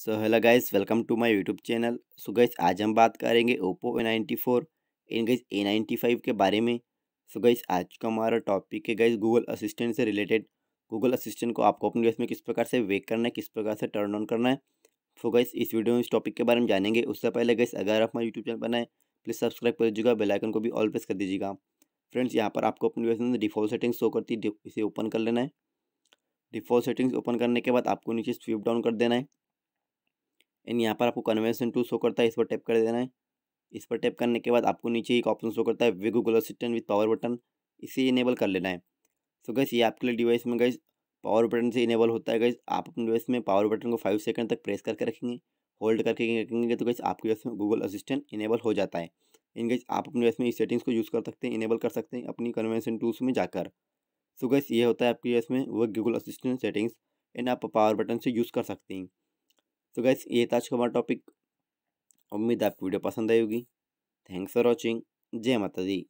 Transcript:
so hello guys welcome to my YouTube channel so guys आज हम बात करेंगे ओप्पो ए नाइन्टी फोर इन गाइस ए नाइन्टी फाइव के बारे में सो so गाइस आज का हमारा टॉपिक है गाइस गूगल असिस्टेंट से रिलेटेड गूगल असिस्टेंट को आपको अपने डिवाइस में किस प्रकार से वेक करना है किस प्रकार से टर्न ऑन करना है सो so गाइस इस वीडियो में इस टॉपिक के बारे में जानेंगे उससे पहले गाइस अगर आप हमारे यूट्यूब चैनल बनाए प्लीज़ सब्सक्राइब कर दीजिएगा बेलाइकन को भी ऑल प्रेस कर दीजिएगा फ्रेंड्स यहाँ पर आपको अपने डिवाइस में डिफॉल्ट सेटिंग्स शो करती है इसे ओपन कर लेना है डिफॉल्ट सेटिंग्स ओपन करने के बाद आपको नीचे स्वीप डाउन कर देना है एंड यहाँ पर आपको कन्वेंशन टू शो करता है इस पर टैप कर देना है इस पर टैप करने के बाद आपको नीचे एक ऑप्शन शो करता है वे Google assistant with power button इसे इनेबल कर लेना है सो गैस ये आपके लिए डिवाइस में गैस पावर बटन से इनेबल होता है गैस आप अपने डिवाइस में पावर बटन को फाइव सेकंड तक प्रेस करके रखेंगे होल्ड करके रखेंगे तो गैस आपके डिवाइस में गूगल असिस्टेंट इनेबल हो जाता है इन गैस आप अपने डिवाइस में इस सेटिंग्स को यूज़ कर सकते हैं इनेबल कर सकते हैं अपनी कन्वेंशन टूल्स में जाकर सो गैस ये होता है आपके डिवाइस में वो गूगल असिस्टेंट सेटिंग्स एंड आप पावर बटन से यूज़ कर सकते हैं तो गैस ये था आज का हमारा टॉपिक उम्मीद आपकी वीडियो पसंद आई होगी थैंक्स फॉर वॉचिंग जय माता दी